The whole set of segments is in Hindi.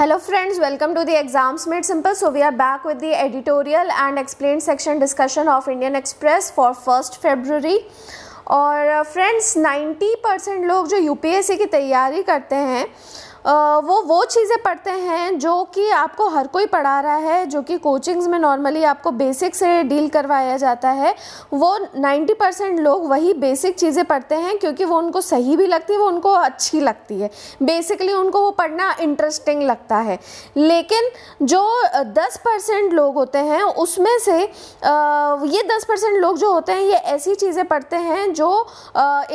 Hello friends welcome to the exams made simple so we are back with the editorial and explain section discussion of Indian Express for first February और फ्रेंड्स 90 परसेंट लोग जो यूपीएससी की तैयारी करते हैं वो वो चीज़ें पढ़ते हैं जो कि आपको हर कोई पढ़ा रहा है जो कि कोचिंग्स में नॉर्मली आपको बेसिक से डील करवाया जाता है वो 90 परसेंट लोग वही बेसिक चीज़ें पढ़ते हैं क्योंकि वो उनको सही भी लगती है वो उनको अच्छी लगती है बेसिकली उनको वो पढ़ना इंटरेस्टिंग लगता है लेकिन जो दस परसेंट लोग होते हैं उसमें से ये दस परसेंट लोग जो होते हैं ये ऐसी चीज़ें पढ़ते हैं जो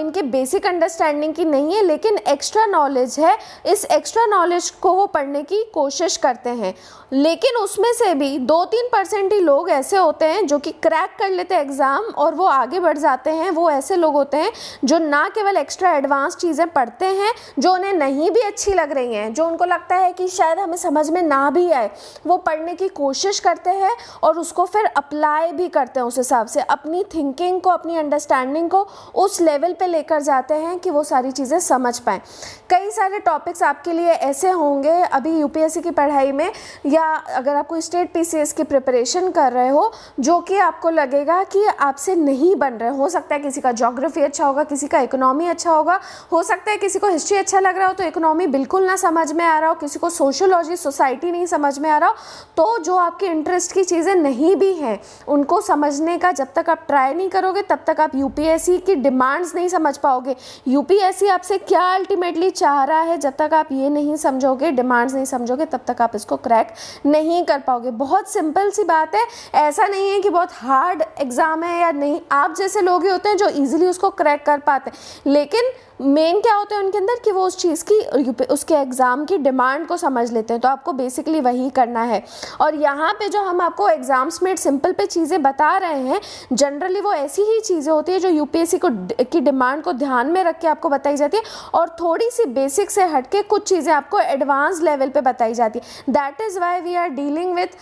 इनके बेसिक अंडरस्टैंडिंग की नहीं है लेकिन एक्स्ट्रा नॉलेज है इस एक्स्ट्रा नॉलेज को वो पढ़ने की कोशिश करते हैं लेकिन उसमें से भी दो तीन परसेंट ही लोग ऐसे होते हैं जो कि क्रैक कर लेते हैं एग्ज़ाम और वो आगे बढ़ जाते हैं वो ऐसे लोग होते हैं जो ना केवल एक्स्ट्रा एडवांस चीज़ें पढ़ते हैं जो उन्हें नहीं भी अच्छी लग रही हैं जो उनको लगता है कि शायद हमें समझ में ना भी आए वो पढ़ने की कोशिश करते हैं और उसको फिर अप्लाई भी करते हैं उस हिसाब से अपनी थिंकिंग को अपनी अंडरस्टैंडिंग को उस लेवल पर लेकर जाते हैं कि वो सारी चीज़ें समझ पाएँ कई सारे टॉपिक्स आपके लिए ऐसे होंगे अभी यूपीएससी की पढ़ाई में या या अगर आपको स्टेट पीसीएस की प्रिपरेशन कर रहे हो जो कि आपको लगेगा कि आपसे नहीं बन रहे हो सकता है किसी का जोग्राफी अच्छा होगा किसी का इकोनॉमी अच्छा होगा हो सकता है किसी को हिस्ट्री अच्छा लग रहा हो तो इकोनॉमी बिल्कुल ना समझ में आ रहा हो किसी को सोशोलॉजी सोसाइटी नहीं समझ में आ रहा हो तो जो आपके इंटरेस्ट की चीज़ें नहीं भी हैं उनको समझने का जब तक आप ट्राई नहीं करोगे तब तक आप यूपीएससी की डिमांड्स नहीं समझ पाओगे यूपीएससी आपसे क्या अल्टीमेटली चाह रहा है जब तक आप ये नहीं समझोगे डिमांड्स नहीं समझोगे तब तक आप इसको क्रैक नहीं कर पाओगे बहुत सिंपल सी बात है ऐसा नहीं है कि बहुत हार्ड एग्ज़ाम है या नहीं आप जैसे लोग ही होते हैं जो ईजिली उसको क्रैक कर पाते हैं लेकिन मेन क्या होता है उनके अंदर कि वो उस चीज़ की उसके एग्ज़ाम की डिमांड को समझ लेते हैं तो आपको बेसिकली वही करना है और यहाँ पे जो हम आपको एग्ज़ाम्स में सिंपल पे चीज़ें बता रहे हैं जनरली वो ऐसी ही चीज़ें होती है जो यू को की डिमांड को ध्यान में रख के आपको बताई जाती है और थोड़ी सी बेसिक से हट के कुछ चीज़ें आपको एडवांस लेवल पर बताई जाती है that is why we are dealing with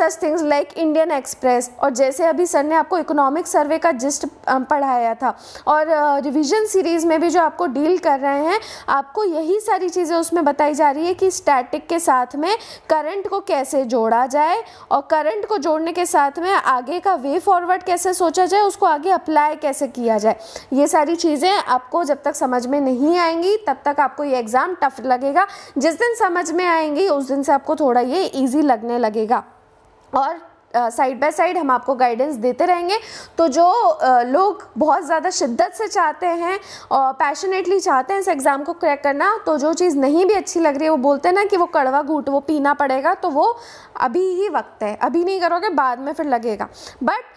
such things like Indian Express और जैसे अभी सर ने आपको इकोनॉमिक सर्वे का जिस्ट पढ़ाया था और रिविजन uh, सीरीज़ में भी जो आप आपको डील कर रहे हैं आपको यही सारी चीज़ें उसमें बताई जा रही है कि स्टैटिक के साथ में करंट को कैसे जोड़ा जाए और करंट को जोड़ने के साथ में आगे का वे फॉरवर्ड कैसे सोचा जाए उसको आगे अप्लाई कैसे किया जाए ये सारी चीज़ें आपको जब तक समझ में नहीं आएंगी तब तक आपको ये एग्ज़ाम टफ लगेगा जिस दिन समझ में आएंगी उस दिन से आपको थोड़ा ये ईजी लगने लगेगा और साइड बाय साइड हम आपको गाइडेंस देते रहेंगे तो जो लोग बहुत ज़्यादा शिद्दत से चाहते हैं और पैशनेटली चाहते हैं इस एग्ज़ाम को क्रैक करना तो जो चीज़ नहीं भी अच्छी लग रही है वो बोलते हैं ना कि वो कड़वा घूट वो पीना पड़ेगा तो वो अभी ही वक्त है अभी नहीं करोगे बाद में फिर लगेगा बट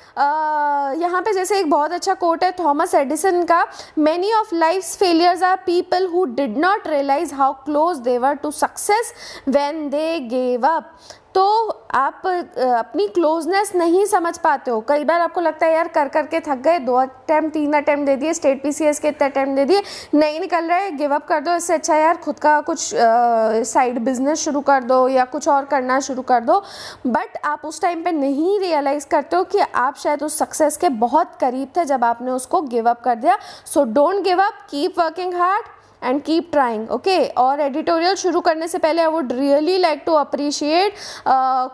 यहाँ पे जैसे एक बहुत अच्छा कोट है थॉमस एडिसन का many of life failures are people who did not realise how close they were to success when they gave up तो आप अपनी क्लोजनेस नहीं समझ पाते हो कई बार आपको लगता है यार कर करके थक गए दो अटैम्प्ट तीन अटैम्प्ट दे दिए स्टेट पी के इतने अटैम्प्ट दे दिए नहीं निकल रहा है गिव अप कर दो इससे अच्छा यार खुद का कुछ साइड बिजनेस शुरू कर दो या कुछ और करना शुरू कर दो बट आप उस टाइम पे नहीं रियलाइज़ करते हो कि आप शायद उस सक्सेस के बहुत करीब थे जब आपने उसको गिव अप कर दिया so don't give up keep working hard and keep trying okay और एडिटोरियल शुरू करने से पहले I would really like to appreciate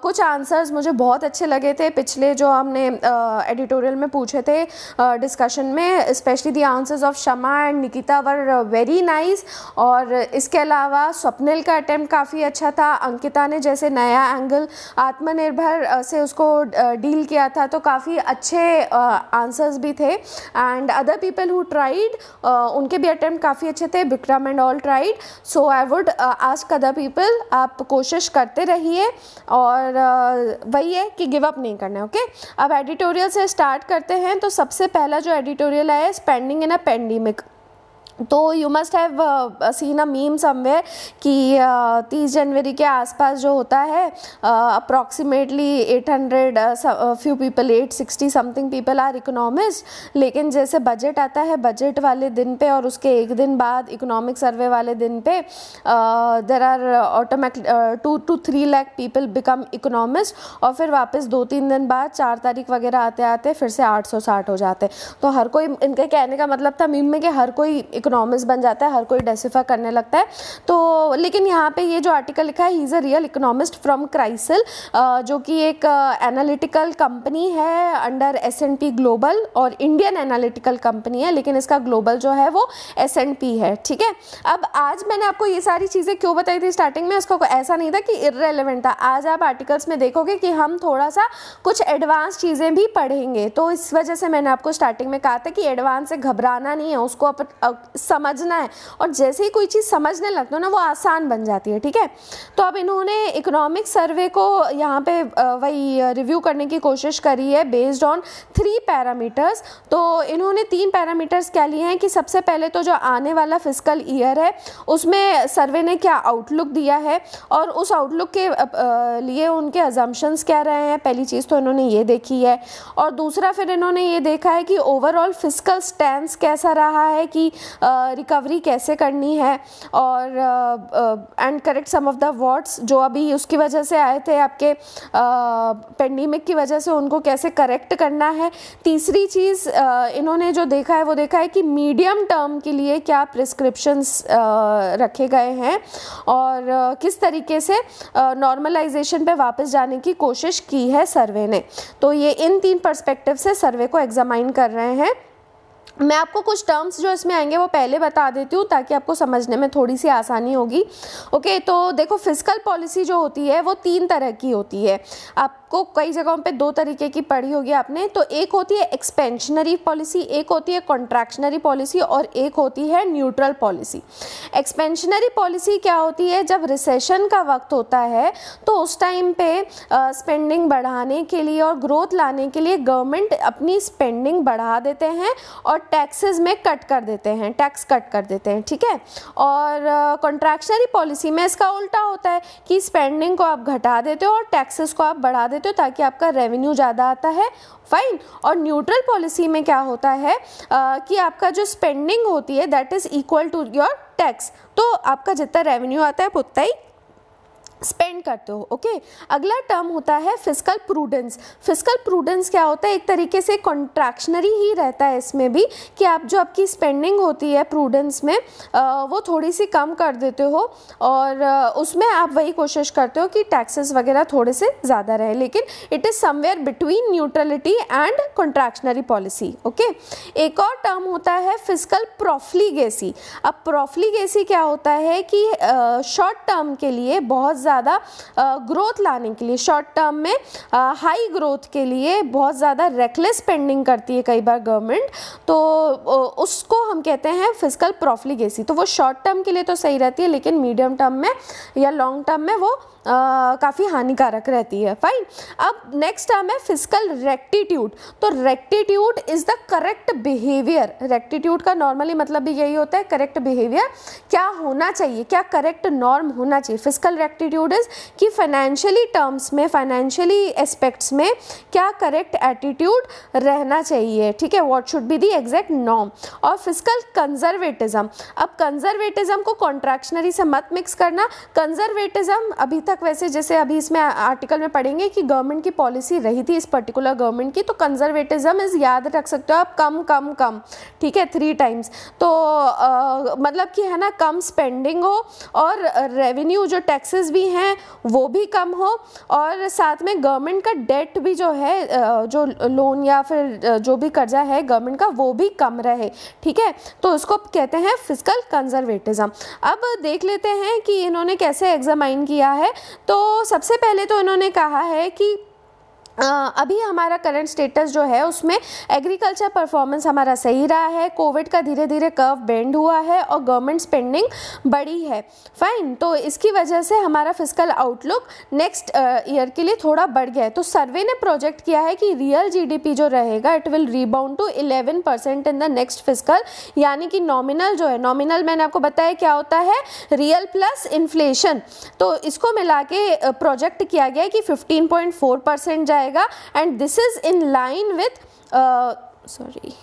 कुछ आंसर्स मुझे बहुत अच्छे लगे थे पिछले जो हमने एडिटोरियल uh, में पूछे थे डिस्कशन uh, में specially the answers of Shama and Nikita were very nice और इसके अलावा स्वप्निल का अटैम्प्ट काफ़ी अच्छा था अंकिता ने जैसे नया एंगल आत्मनिर्भर uh, से उसको डील uh, किया था तो काफ़ी अच्छे आंसर्स uh, भी थे and other people who tried उनके भी अटैम्प्ट काफ़ी अच्छे थे Vikram and all tried so I would ask other people आप कोशिश करते रहिए और uh, वही है कि गिव अप नहीं करना है ओके okay? अब एडिटोरियल से स्टार्ट करते हैं तो सबसे पहला जो एडिटोरियल आया स्पेंडिंग इन अ पेंडेमिक तो you must have seen a meme somewhere कि uh, तीस जनवरी के आसपास जो होता है approximately eight hundred few people eight sixty something people are economist लेकिन जैसे बजट आता है बजट वाले दिन पे और उसके एक दिन बाद इकोनॉमिक सर्वे वाले दिन पे there are automate two to three lakh people become economist और फिर वापस दो तीन दिन बाद चार तारीख वगैरह आते आते फिर से आठ सौ साठ हो जाते तो हर कोई इनके कहने का मतलब था मीम में कि हर कोई इकोनॉमिस्ट बन जाता है हर कोई डेसीफा करने लगता है तो लेकिन यहाँ पे ये जो आर्टिकल लिखा है he is a real economist from CRISIL जो कि एक एनालिटिकल कंपनी है under S and P global और इंडियन एनालिटिकल कंपनी है लेकिन इसका ग्लोबल जो है वो एस एंड पी है ठीक है अब आज मैंने आपको ये सारी चीज़ें क्यों बताई थी स्टार्टिंग में उसका ऐसा नहीं था कि इरेलीवेंट था आज आप आर्टिकल्स में देखोगे कि हम थोड़ा सा कुछ एडवांस चीज़ें भी पढ़ेंगे तो इस वजह से मैंने आपको स्टार्टिंग में कहा था कि एडवांस से घबराना नहीं है उसको अप, अप, समझना है और जैसे ही कोई चीज़ समझने लगते हो ना वो आसान बन जाती है ठीक है तो अब इन्होंने इकोनॉमिक सर्वे को यहाँ पे वही रिव्यू करने की कोशिश करी है बेस्ड ऑन थ्री पैरामीटर्स तो इन्होंने तीन पैरामीटर्स क्या लिए हैं कि सबसे पहले तो जो आने वाला फिजिकल ईयर है उसमें सर्वे ने क्या आउटलुक दिया है और उस आउटलुक के लिए उनके अजम्पन्स क्या रहे हैं पहली चीज़ तो इन्होंने ये देखी है और दूसरा फिर इन्होंने ये देखा है कि ओवरऑल फिजिकल स्टैंड कैसा रहा है कि रिकवरी कैसे करनी है और and correct some of the words जो अभी उसकी वजह से आए थे आपके पेंडेमिक की वजह से उनको कैसे करेक्ट करना है तीसरी चीज़ इन्होंने जो देखा है वो देखा है कि मीडियम टर्म के लिए क्या प्रिस्क्रिप्शंस रखे गए हैं और किस तरीके से नॉर्मलाइजेशन पे वापस जाने की कोशिश की है सर्वे ने तो ये इन तीन पर्सपेक्टिव से सर्वे को एग्जामाइन कर रहे हैं मैं आपको कुछ टर्म्स जो इसमें आएंगे वो पहले बता देती हूँ ताकि आपको समझने में थोड़ी सी आसानी होगी ओके तो देखो फिजिकल पॉलिसी जो होती है वो तीन तरह की होती है आपको कई जगहों पे दो तरीके की पढ़ी होगी आपने तो एक होती है एक्सपेंशनरी पॉलिसी एक होती है कॉन्ट्रैक्शनरी पॉलिसी और एक होती है न्यूट्रल पॉलिसी एक्सपेंशनरी पॉलिसी क्या होती है जब रिसेशन का वक्त होता है तो उस टाइम पे स्पेंडिंग बढ़ाने के लिए और ग्रोथ लाने के लिए गवर्नमेंट अपनी स्पेंडिंग बढ़ा देते हैं और टैक्सेस में कट कर देते हैं टैक्स कट कर देते हैं ठीक है और कॉन्ट्रैक्शनरी uh, पॉलिसी में इसका उल्टा होता है कि स्पेंडिंग को आप घटा देते हो और टैक्सेस को आप बढ़ा देते हो ताकि आपका रेवेन्यू ज़्यादा आता है फाइन और न्यूट्रल पॉलिसी में क्या होता है uh, कि आपका जो स्पेंडिंग होती है that is equal to your tax तो आपका जितना रेवेन्यू आता है उतना ही स्पेंड करते हो ओके अगला टर्म होता है फिजिकल प्रूडेंस फिजिकल प्रूडेंस क्या होता है एक तरीके से कॉन्ट्रैक्शनरी ही रहता है इसमें भी कि आप जो आपकी स्पेंडिंग होती है प्रूडेंस में आ, वो थोड़ी सी कम कर देते हो और आ, उसमें आप वही कोशिश करते हो कि टैक्सेस वगैरह थोड़े से ज़्यादा रहे लेकिन it is somewhere between neutrality and contractionary policy okay एक और टर्म होता है फिजिकल प्रोफलीगेसी अब प्रोफलीगेसी क्या होता है कि शॉर्ट टर्म के लिए बहुत ज़्यादा ग्रोथ लाने के लिए शॉर्ट टर्म में हाई ग्रोथ के लिए बहुत ज़्यादा रेकलेस स्पेंडिंग करती है कई बार गवर्नमेंट तो उसको हम कहते हैं फिजिकल प्रोफ्लिगेसी तो वो शॉर्ट टर्म के लिए तो सही रहती है लेकिन मीडियम टर्म में या लॉन्ग टर्म में वो काफ़ी हानिकारक रहती है फाइन अब नेक्स्ट टर्म है फिजिकल रेक्टिट्यूड तो rectitude is the correct behaviour rectitude का नॉर्मली मतलब भी यही होता है करेक्ट बिहेवियर क्या होना चाहिए क्या करेक्ट नॉर्म होना चाहिए फिजिकल रेक्टिट्यूड इज़ कि फाइनेंशियली टर्म्स में फाइनेंशियली एस्पेक्ट्स में क्या करेक्ट एटीट्यूड रहना चाहिए ठीक है what should be the exact norm और फिजिकल कंजर्वेटिज्म अब कंजर्वेटिज्म को कॉन्ट्रैक्शनरी से मत मिक्स करना कंजर्वेटिज्म अभी तक तक वैसे जैसे अभी इसमें आर्टिकल में पढ़ेंगे कि गवर्नमेंट की पॉलिसी रही थी इस पर्टिकुलर गवर्नमेंट की तो कंजर्वेटिज्म इज़ याद रख सकते हो आप कम कम कम ठीक है थ्री टाइम्स तो आ, मतलब कि है ना कम स्पेंडिंग हो और रेवेन्यू जो टैक्सेस भी हैं वो भी कम हो और साथ में गवर्नमेंट का डेट भी जो है जो लोन या फिर जो भी कर्जा है गवर्नमेंट का वो भी कम रहे ठीक है तो उसको कहते हैं फिजिकल कंजर्वेटिज्म अब देख लेते हैं कि इन्होंने कैसे एग्जामाइन किया है तो सबसे पहले तो इन्होंने कहा है कि अभी हमारा करंट स्टेटस जो है उसमें एग्रीकल्चर परफॉर्मेंस हमारा सही रहा है कोविड का धीरे धीरे कर्व बेंड हुआ है और गवर्नमेंट स्पेंडिंग बढ़ी है फाइन तो इसकी वजह से हमारा फिजिकल आउटलुक नेक्स्ट ईयर के लिए थोड़ा बढ़ गया है तो सर्वे ने प्रोजेक्ट किया है कि रियल जीडीपी जो रहेगा it will rebound to eleven percent in the next physical यानी कि नॉमिनल जो है नॉमिनल मैंने आपको बताया क्या होता है रियल प्लस इन्फ्लेशन तो इसको मिला के प्रोजेक्ट किया गया कि फिफ्टीन पॉइंट फोर परसेंट जाए And this is in line with, uh, sorry.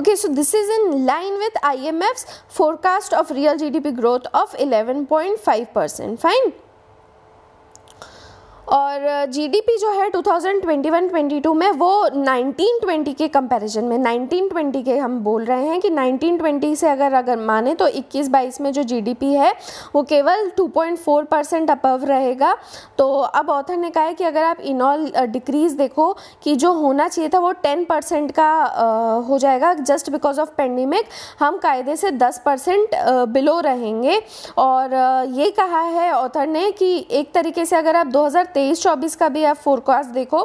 okay so this is in line with imf's forecast of real gdp growth of 11.5 percent fine और जीडीपी जो है 2021-22 में वो 1920 के कंपैरिजन में 1920 के हम बोल रहे हैं कि 1920 से अगर अगर माने तो 21-22 में जो जीडीपी है वो केवल 2.4 परसेंट अपव रहेगा तो अब ऑथर ने कहा है कि अगर आप इनऑल डिक्रीज़ देखो कि जो होना चाहिए था वो 10 परसेंट का हो जाएगा जस्ट बिकॉज ऑफ पेंडेमिक हम कायदे से 10 परसेंट बिलो रहेंगे और ये कहा है ऑथर ने कि एक तरीके से अगर आप दो तेईस चौबीस का भी आप फोरकास्ट देखो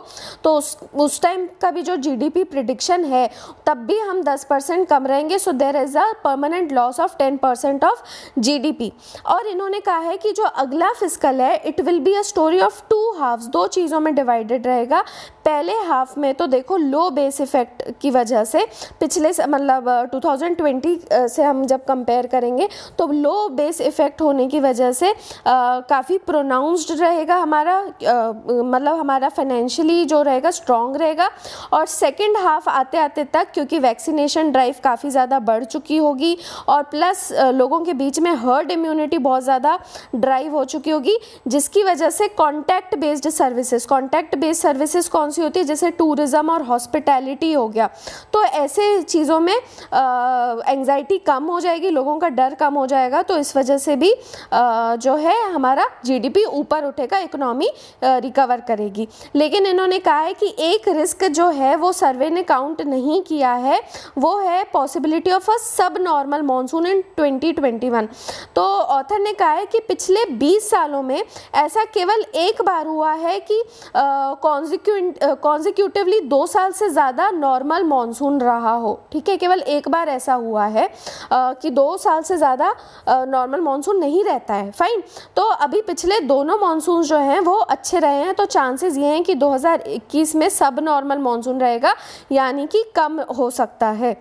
तो उस उस टाइम का भी जो जीडीपी प्रिडिक्शन है तब भी हम 10 परसेंट कम रहेंगे so there is a permanent loss of 10 percent of GDP और इन्होंने कहा है कि जो अगला फिजिकल है it will be a story of two halves दो चीज़ों में डिवाइडेड रहेगा पहले हाफ में तो देखो लो बेस इफेक्ट की वजह से पिछले मतलब 2020 से हम जब कंपेयर करेंगे तो लो बेस इफेक्ट होने की वजह से काफ़ी प्रोनाउंस्ड रहेगा हमारा मतलब हमारा फाइनेंशियली जो रहेगा स्ट्रॉन्ग रहेगा और सेकेंड हाफ आते आते तक क्योंकि वैक्सीनेशन ड्राइव काफ़ी ज़्यादा बढ़ चुकी होगी और प्लस लोगों के बीच में हर्ड इम्यूनिटी बहुत ज़्यादा ड्राइव हो चुकी होगी जिसकी वजह से contact based services contact based services कौन सी होती है जैसे टूरिज़्म और हॉस्पिटैलिटी हो गया तो ऐसे चीज़ों में एंगजाइटी कम हो जाएगी लोगों का डर कम हो जाएगा तो इस वजह से भी आ, जो है हमारा जीडीपी ऊपर उठेगा इकोनॉमी रिकवर करेगी लेकिन इन्होंने कहा है कि एक रिस्क जो है वो सर्वे ने काउंट नहीं किया है वो है पॉसिबिलिटी ऑफ अ सब नॉर्मल मानसून इन 2021 तो ऑथर ने कहा है कि पिछले 20 सालों में ऐसा केवल एक बार हुआ है कि कॉन्जिक्यूट कॉन्जिक्यूटिवली दो साल से ज़्यादा नॉर्मल मानसून रहा हो ठीक है केवल एक बार ऐसा हुआ है आ, कि दो साल से ज़्यादा नॉर्मल मानसून नहीं रहता है फाइन तो अभी पिछले दोनों मानसून जो हैं वो अच्छे रहे हैं तो चांसेस ये हैं कि 2021 में सब नॉर्मल मानसून रहेगा यानी कि कम हो सकता है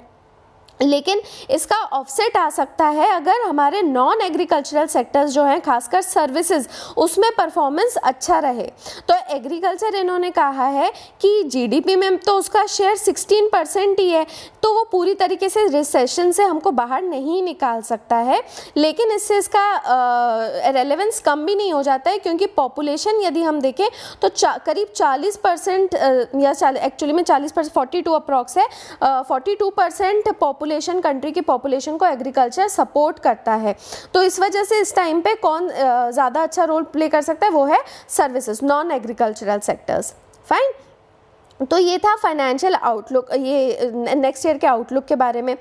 लेकिन इसका ऑफसेट आ सकता है अगर हमारे नॉन एग्रीकल्चरल सेक्टर्स जो हैं खासकर सर्विसेज उसमें परफॉर्मेंस अच्छा रहे तो एग्रीकल्चर इन्होंने कहा है कि जीडीपी में तो उसका शेयर 16 परसेंट ही है तो वो पूरी तरीके से रिसेशन से हमको बाहर नहीं निकाल सकता है लेकिन इससे इसका रेलेवेंस कम भी नहीं हो जाता है क्योंकि पॉपुलेशन यदि हम देखें तो चा, करीब चालीस परसेंट या एक्चुअली में चालीस परसेंट फोर्टी अप्रॉक्स है forty two percent population country की पॉपुलेशन को एग्रीकल्चर सपोर्ट करता है तो इस वजह से इस टाइम पे कौन ज़्यादा अच्छा रोल प्ले कर सकता है वो है services non agricultural sectors fine तो ये था फाइनेंशियल आउटलुक ये नेक्स्ट ईयर के आउटलुक के बारे में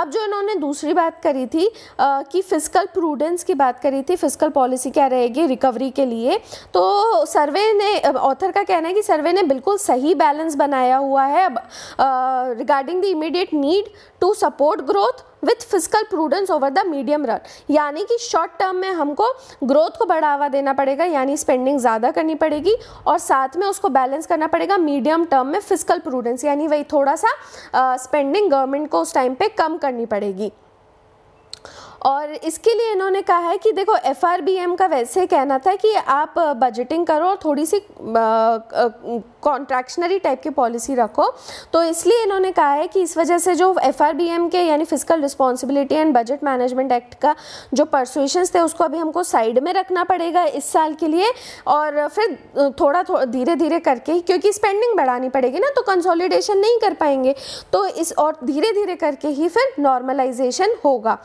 अब जो इन्होंने दूसरी बात करी थी आ, कि फिजिकल प्रूडेंस की बात करी थी फिजिकल पॉलिसी क्या रहेगी रिकवरी के लिए तो सर्वे ने ऑथर का कहना है कि सर्वे ने बिल्कुल सही बैलेंस बनाया हुआ है अब regarding the immediate need to support growth with physical prudence over the medium run यानी कि शॉर्ट टर्म में हमको ग्रोथ को बढ़ावा देना पड़ेगा यानी स्पेंडिंग ज़्यादा करनी पड़ेगी और साथ में उसको बैलेंस करना पड़ेगा मीडियम टर्म में फिजिकल प्रूडेंस यानी वही थोड़ा सा स्पेंडिंग गवर्नमेंट को उस टाइम पे कम करनी पड़ेगी और इसके लिए इन्होंने कहा है कि देखो एफ का वैसे कहना था कि आप बजटिंग करो और थोड़ी सी कॉन्ट्रैक्शनरी टाइप की पॉलिसी रखो तो इसलिए इन्होंने कहा है कि इस वजह से जो एफ के यानी physical responsibility and budget management act का जो परसुएशंस थे उसको अभी हमको साइड में रखना पड़ेगा इस साल के लिए और फिर थोड़ा थोड़ा धीरे धीरे करके क्योंकि स्पेंडिंग बढ़ानी पड़ेगी ना तो कंसोलिडेशन नहीं कर पाएंगे तो इस और धीरे धीरे करके ही फिर नॉर्मलाइजेशन होगा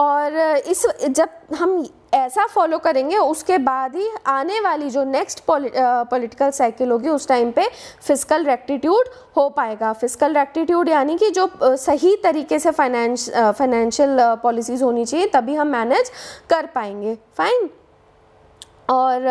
और और इस जब हम ऐसा फॉलो करेंगे उसके बाद ही आने वाली जो नेक्स्ट पॉलिटिकल साइकिल होगी उस टाइम पे फिजिकल रेक्टिट्यूड हो पाएगा फिजिकल रेक्टिट्यूड यानी कि जो सही तरीके से फाइनेंश फाइनेंशियल पॉलिसीज़ होनी चाहिए तभी हम मैनेज कर पाएंगे फाइन और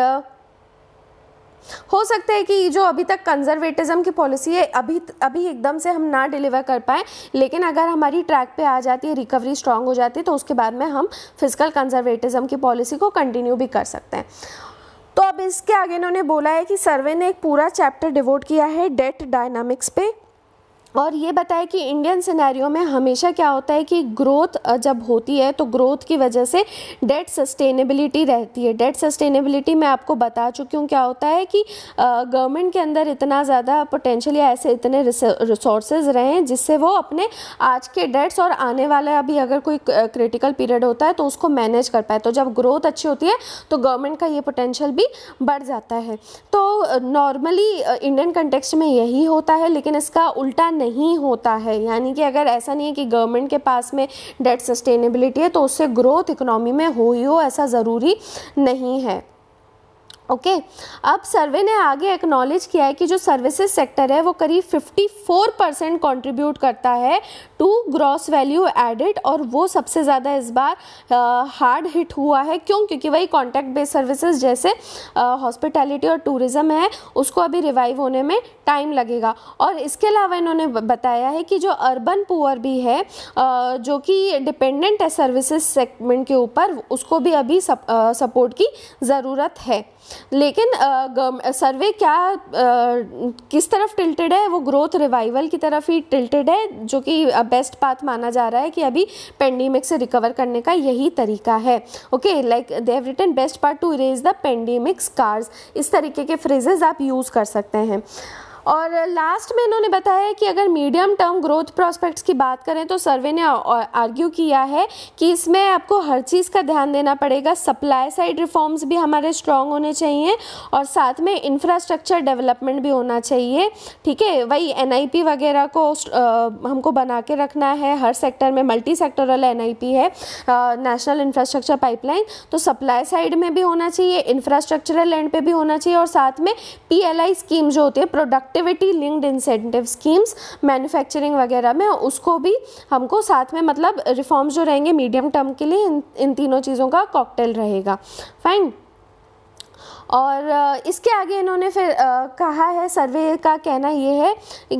हो सकता है कि जो अभी तक कंजर्वेटिज्म की पॉलिसी है अभी अभी एकदम से हम ना डिलीवर कर पाएँ लेकिन अगर हमारी ट्रैक पे आ जाती है रिकवरी स्ट्रांग हो जाती है तो उसके बाद में हम फिजिकल कंजर्वेटिज्म की पॉलिसी को कंटिन्यू भी कर सकते हैं तो अब इसके आगे इन्होंने बोला है कि सर्वे ने एक पूरा चैप्टर डिवोट किया है डेट डायनामिक्स पे और ये बताया कि इंडियन सिनेरियो में हमेशा क्या होता है कि ग्रोथ जब होती है तो ग्रोथ की वजह से डेट सस्टेनेबिलिटी रहती है डेट सस्टेनेबिलिटी मैं आपको बता चुकी हूँ क्या होता है कि गवर्नमेंट के अंदर इतना ज़्यादा पोटेंशियल या ऐसे इतने रिसोर्सेज रहें जिससे वो अपने आज के डेट्स और आने वाला अभी अगर कोई क्रिटिकल पीरियड होता है तो उसको मैनेज कर पाए तो जब ग्रोथ अच्छी होती है तो गवर्नमेंट का ये पोटेंशियल भी बढ़ जाता है तो नॉर्मली इंडियन कंटेक्स्ट में यही होता है लेकिन इसका उल्टा नहीं होता है यानी कि अगर ऐसा नहीं है कि गवर्नमेंट के पास में डेट सस्टेनेबिलिटी है तो उससे ग्रोथ इकोनॉमी में हो ही हो ऐसा ज़रूरी नहीं है ओके okay. अब सर्वे ने आगे एक्नॉलेज किया है कि जो सर्विसेज सेक्टर है वो करीब 54 परसेंट कॉन्ट्रीब्यूट करता है टू ग्रॉस वैल्यू एडेड और वो सबसे ज़्यादा इस बार हार्ड हिट हुआ है क्यों क्योंकि वही कॉन्टैक्ट बेस्ड सर्विसेज जैसे हॉस्पिटैलिटी और टूरिज़्म है उसको अभी रिवाइव होने में टाइम लगेगा और इसके अलावा इन्होंने बताया है कि जो अर्बन पुअर भी है uh, जो कि डिपेंडेंट है सर्विसेज सेगमेंट के ऊपर उसको भी अभी सप, uh, सपोर्ट की ज़रूरत है लेकिन सर्वे क्या आ, किस तरफ टिल्टेड है वो ग्रोथ रिवाइवल की तरफ ही टिल्टेड है जो कि बेस्ट पाथ माना जा रहा है कि अभी पेंडेमिक से रिकवर करने का यही तरीका है okay like they have written best part to erase the pandemic scars इस तरीके के फ्रेजेज आप यूज़ कर सकते हैं और लास्ट में इन्होंने बताया कि अगर मीडियम टर्म ग्रोथ प्रॉस्पेक्ट्स की बात करें तो सर्वे ने आर्ग्यू किया है कि इसमें आपको हर चीज़ का ध्यान देना पड़ेगा सप्लाई साइड रिफॉर्म्स भी हमारे स्ट्रॉन्ग होने चाहिए और साथ में इंफ्रास्ट्रक्चर डेवलपमेंट भी होना चाहिए ठीक है वही एन वगैरह को आ, हमको बना के रखना है हर सेक्टर में मल्टी सेक्टरल एन है नेशनल इंफ्रास्ट्रक्चर पाइपलाइन तो सप्लाई साइड में भी होना चाहिए इंफ्रास्ट्रक्चरल एंड पे भी होना चाहिए और साथ में पी स्कीम जो होती है product productivity linked incentive schemes manufacturing वगैरह में उसको भी हमको साथ में मतलब रिफॉर्म्स जो रहेंगे मीडियम टर्म के लिए इन इन तीनों चीज़ों का कॉकटेल रहेगा फाइन और इसके आगे इन्होंने फिर आ, कहा है सर्वे का कहना ये है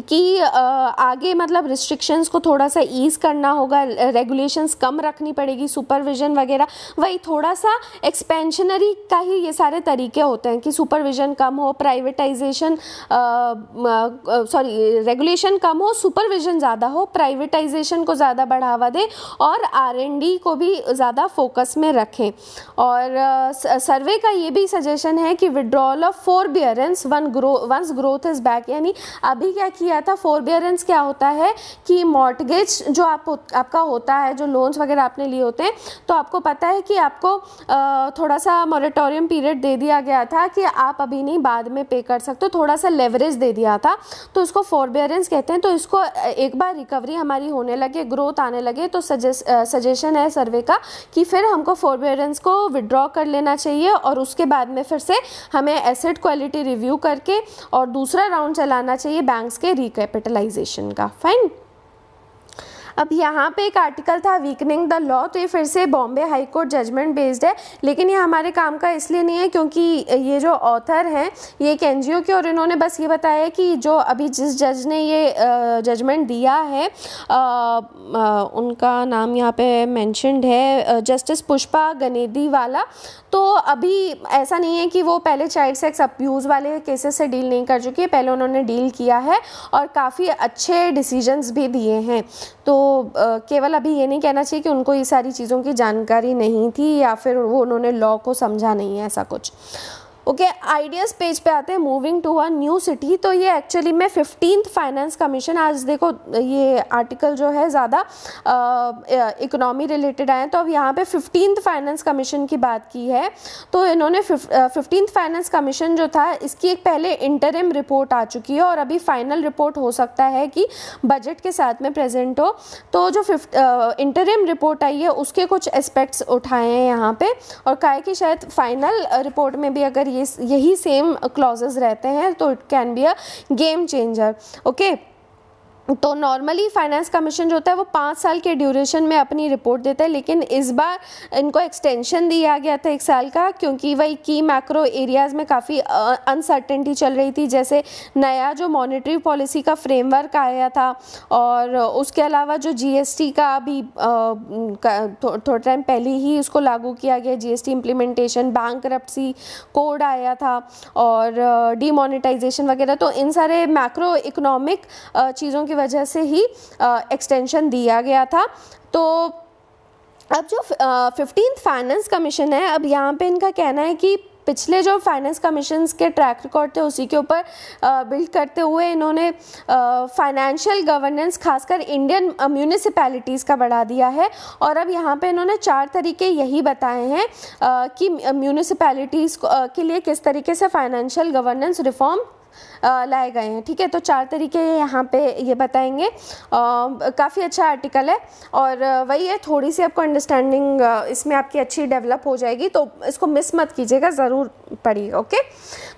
कि आ, आगे मतलब रिस्ट्रिक्शंस को थोड़ा सा ईज़ करना होगा रेगुलेशंस कम रखनी पड़ेगी सुपरविज़न वगैरह वही थोड़ा सा एक्सपेंशनरी का ही ये सारे तरीके होते हैं कि सुपरविज़न कम हो प्राइवेटाइजेशन सॉरी रेगुलेशन कम हो सुपरविज़न ज़्यादा हो प्राइवेटाइजेशन को ज़्यादा बढ़ावा दें और आर को भी ज़्यादा फोकस में रखें और सर्वे का ये भी सजेशन है कि withdrawal of forbearance one grow once growth is back यानी अभी क्या किया था फोर बियरेंस क्या होता है कि मॉर्टगेज जो आप आपका होता है जो लोन्स वगैरह आपने लिए होते हैं तो आपको पता है कि आपको आ, थोड़ा सा मॉरेटोरियम पीरियड दे दिया गया था कि आप अभी नहीं बाद में पे कर सकते थोड़ा सा लेवरेज दे दिया था तो उसको फोर बियरेंस कहते हैं तो इसको एक बार रिकवरी हमारी होने लगे ग्रोथ आने लगे तो सजेशन है सर्वे का कि फिर हमको फोर बियरेंस को विड्रॉ कर लेना चाहिए और उसके बाद में फिर से से हमें एसेट क्वालिटी रिव्यू करके और दूसरा राउंड चलाना चाहिए बैंक्स के रिकैपिटलाइजेशन का फाइन अब यहाँ पे एक आर्टिकल था वीकनिंग द लॉ तो ये फिर से Bombay high court judgement based है लेकिन ये हमारे काम का इसलिए नहीं है क्योंकि ये जो ऑथर हैं ये एक एन के और इन्होंने बस ये बताया कि जो अभी जिस जज ने ये जजमेंट दिया है आ, आ, उनका नाम यहाँ पे मैंशनड है जस्टिस पुष्पा गनेदी वाला तो अभी ऐसा नहीं है कि वो पहले चाइल्ड सेक्स अब्यूज़ वाले केसेस से डील नहीं कर चुकी है पहले उन्होंने डील किया है और काफ़ी अच्छे डिसीजंस भी दिए हैं तो केवल अभी ये नहीं कहना चाहिए कि उनको ये सारी चीज़ों की जानकारी नहीं थी या फिर वो उन्होंने लॉ को समझा नहीं है ऐसा कुछ ओके आइडियाज पेज पे आते हैं moving to a new city तो ये एक्चुअली में फिफ्टींथ फाइनेंस कमीशन आज देखो ये आर्टिकल जो है ज़्यादा इकोनॉमी रिलेटेड आए तो अब यहाँ पे फिफ्टींथ फाइनेंस कमीशन की बात की है तो इन्होंने फिफ्टींथ फाइनेंस कमीशन जो था इसकी एक पहले इंटरम रिपोर्ट आ चुकी है और अभी फाइनल रिपोर्ट हो सकता है कि बजट के साथ में प्रेजेंट हो तो जो फिफ्ट इंटरम रिपोर्ट आई है उसके कुछ एस्पेक्ट्स उठाए हैं यहाँ पे और कहा है कि शायद फाइनल रिपोर्ट में भी अगर ये यही सेम क्लॉजेज रहते हैं तो it can be a game changer okay तो नॉर्मली फाइनेंस कमीशन जो होता है वो पाँच साल के ड्यूरेशन में अपनी रिपोर्ट देता है लेकिन इस बार इनको एक्सटेंशन दिया गया था एक साल का क्योंकि वही की मैक्रो एरियाज़ में काफ़ी अनसर्टेंटी चल रही थी जैसे नया जो मॉनेटरी पॉलिसी का फ्रेमवर्क आया था और उसके अलावा जो जी का अभी थोड़ा थो टाइम पहले ही उसको लागू किया गया G T implementation bank code आया था और डीमोनिटाइजेशन वगैरह तो इन सारे मैक्रो इकोनॉमिक चीज़ों की वजह से ही एक्सटेंशन दिया गया था तो अब जो फिफ्टीन फाइनेंस कमीशन है अब यहाँ पे इनका कहना है कि पिछले जो फाइनेंस कमीशन के ट्रैक रिकॉर्ड थे उसी के ऊपर बिल्ड करते हुए इन्होंने फाइनेंशियल गवर्नेंस खासकर इंडियन म्यूनिसिपैलिटीज़ का बढ़ा दिया है और अब यहाँ पे इन्होंने चार तरीके यही बताए हैं कि म्यूनिसिपैलिटीज़ के लिए किस तरीके से फाइनेंशियल गवर्नेंस रिफॉर्म लाए गए हैं ठीक है तो चार तरीके यहाँ पे ये बताएंगे काफ़ी अच्छा आर्टिकल है और वही है थोड़ी सी आपको अंडरस्टैंडिंग इसमें आपकी अच्छी डेवलप हो जाएगी तो इसको मिस मत कीजिएगा ज़रूर पढ़िए ओके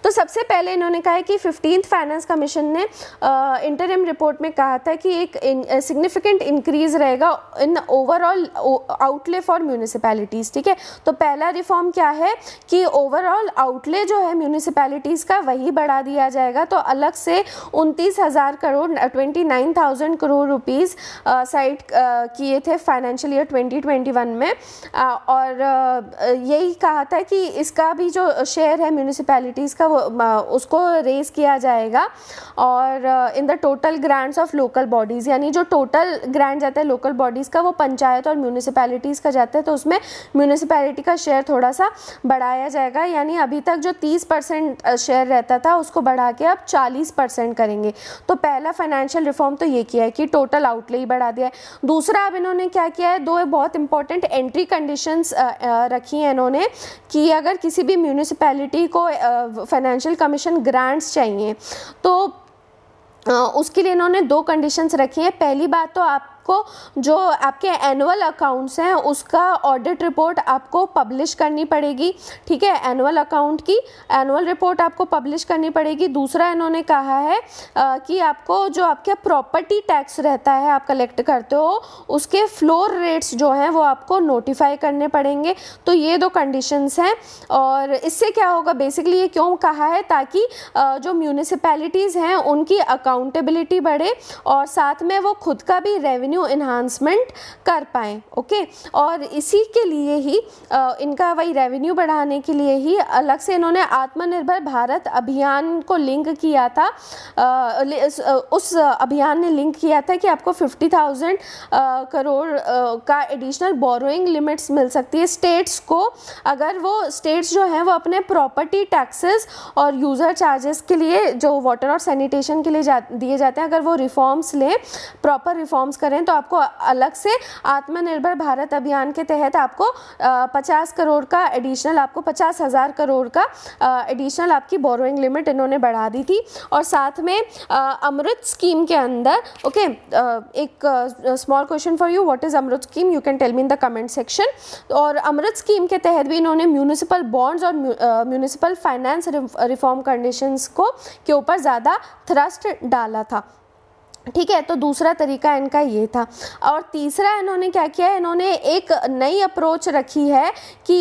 तो सबसे पहले इन्होंने कहा है कि फिफ्टींथ फाइनेंस कमीशन ने इंटरम रिपोर्ट में कहा था कि एक सिग्निफिकेंट इंक्रीज रहेगा in overall outlay for municipalities ठीक है तो पहला रिफॉर्म क्या है कि ओवरऑल आउटले जो है म्यूनिसपैलिटीज़ का वही बढ़ा दिया जाएगा तो अलग से उनतीस हज़ार crore twenty nine thousand crore rupees side किए थे financial year twenty twenty one में आ, और यही कहा था कि इसका भी जो शेयर है म्यूनिसपैलिटीज़ का वो उसको रेज किया जाएगा और in the total grants of local bodies यानी जो टोटल ग्रांट जाता है लोकल बॉडीज़ का वो पंचायत और म्यूनिसपैलिटीज़ का जाता है तो उसमें म्यूनिसपैलिटी का शेयर थोड़ा सा बढ़ाया जाएगा यानी अभी तक जो तीस परसेंट शेयर रहता था उसको बढ़ा के अब चालीस 40 परसेंट करेंगे तो पहला फाइनेंशियल रिफॉर्म तो ये किया है कि टोटल आउटले ही बढ़ा दिया है दूसरा अब इन्होंने क्या किया है दो बहुत इंपॉर्टेंट एंट्री कंडीशंस रखी हैं इन्होंने कि अगर किसी भी म्यूनिसपैलिटी को फाइनेंशियल कमीशन ग्रांट्स चाहिए तो उसके लिए इन्होंने दो कंडीशंस रखी हैं पहली बात तो आप आपको जो आपके एनुअल अकाउंट्स हैं उसका ऑडिट रिपोर्ट आपको पब्लिश करनी पड़ेगी ठीक है एनुअल अकाउंट की एनुअल रिपोर्ट आपको पब्लिश करनी पड़ेगी दूसरा इन्होंने कहा है आ, कि आपको जो आपके प्रॉपर्टी टैक्स रहता है आप कलेक्ट करते हो उसके फ्लोर रेट्स जो हैं वो आपको नोटिफाई करने पड़ेंगे तो ये दो कंडीशंस हैं और इससे क्या होगा बेसिकली ये क्यों कहा है ताकि जो म्यूनिसिपैलिटीज़ हैं उनकी अकाउंटेबिलिटी बढ़े और साथ में वो खुद का भी रेवेन्यू रेवेन्यू इन्हांसमेंट कर पाएँ ओके और इसी के लिए ही इनका वही रेवेन्यू बढ़ाने के लिए ही अलग से इन्होंने आत्मनिर्भर भारत अभियान को लिंक किया था उस अभियान ने लिंक किया था कि आपको फिफ्टी थाउजेंड करोड़ का एडिशनल बोरोइंग लिमिट्स मिल सकती है स्टेट्स को अगर वो स्टेट्स जो हैं वो अपने प्रॉपर्टी टैक्सेस और यूज़र चार्जेस के लिए जो वाटर और सैनिटेशन के लिए जा दिए जाते हैं अगर वो रिफॉर्म्स लें प्रॉपर रिफॉर्म्स करें हैं तो आपको अलग से आत्मनिर्भर भारत अभियान के तहत आपको पचास करोड़ का एडिशनल आपको पचास हज़ार करोड़ का एडिशनल आपकी बोरोइंग लिमिट इन्होंने बढ़ा दी थी और साथ में अमृत स्कीम के अंदर ओके एक small question for you what is AMRUT scheme you can tell me in the comment section और अमृत स्कीम के तहत भी इन्होंने म्यूनिसिपल बॉन्ड्स और म्यूनिसिपल फाइनेंस रिफॉर्म कंडीशंस को के ऊपर ज़्यादा थ्रस्ट डाला था ठीक है तो दूसरा तरीका इनका ये था और तीसरा इन्होंने क्या किया इन्होंने एक नई अप्रोच रखी है कि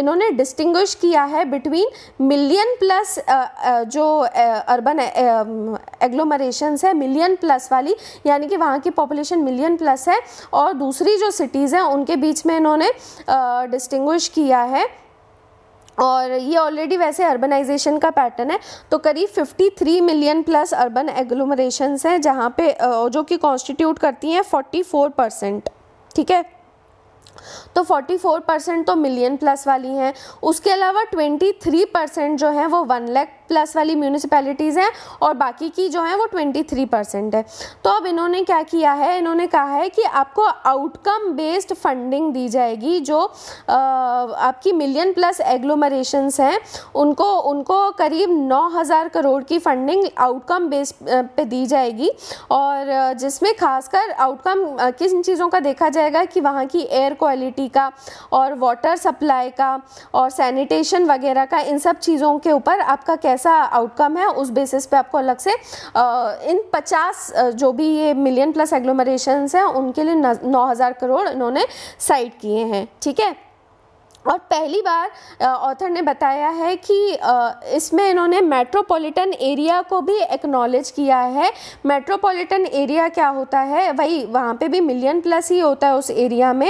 इन्होंने डिस्टिंग्विश किया है बिटवीन मिलियन प्लस जो अर्बन एग्लोमरेशंस है मिलियन प्लस वाली यानी कि वहाँ की पॉपुलेशन मिलियन प्लस है और दूसरी जो सिटीज़ हैं उनके बीच में इन्होंने डिस्टिंग्विश किया है और ये ऑलरेडी वैसे अर्बनाइजेशन का पैटर्न है तो करीब 53 मिलियन प्लस अर्बन एग्लोमरेशन हैं जहाँ पे जो कि कॉन्स्टिट्यूट करती हैं 44 परसेंट ठीक है तो 44 परसेंट तो मिलियन प्लस वाली हैं उसके अलावा 23 परसेंट जो हैं वो वन लैख प्लस वाली म्यूनिसपैलिटीज़ हैं और बाकी की जो है वो ट्वेंटी थ्री परसेंट है तो अब इन्होंने क्या किया है इन्होंने कहा है कि आपको आउटकम बेस्ड फंडिंग दी जाएगी जो आपकी मिलियन प्लस एग्लोमरेशंस हैं उनको उनको करीब नौ हज़ार करोड़ की फंडिंग आउटकम बेस पे दी जाएगी और जिसमें खासकर आउटकम किन चीज़ों का देखा जाएगा कि वहाँ की एयर क्वालिटी का और वाटर सप्लाई का और सैनिटेशन वगैरह का इन सब चीज़ों के ऊपर आपका कैसा आउटकम है उस बेसिस पे आपको अलग से इन 50 जो भी ये मिलियन प्लस एग्लोमरेशन हैं उनके लिए नौ हज़ार करोड़ इन्होंने साइड किए हैं ठीक है और पहली बार ऑथर ने बताया है कि इसमें इन्होंने मेट्रोपॉलिटन एरिया को भी एक्नॉलेज किया है मेट्रोपॉलिटन एरिया क्या होता है वही वहाँ पे भी मिलियन प्लस ही होता है उस एरिया में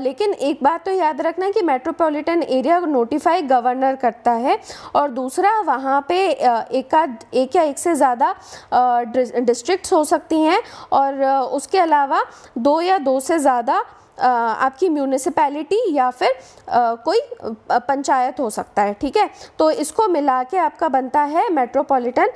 लेकिन एक बात तो याद रखना कि मेट्रोपॉलिटन एरिया नोटिफाई गवर्नर करता है और दूसरा वहाँ पे एक एक या एक से ज़्यादा डिस्ट्रिक्ट हो सकती हैं और उसके अलावा दो या दो से ज़्यादा आपकी म्यूनिसपैलिटी या फिर कोई पंचायत हो सकता है ठीक है तो इसको मिला के आपका बनता है मेट्रोपॉलिटन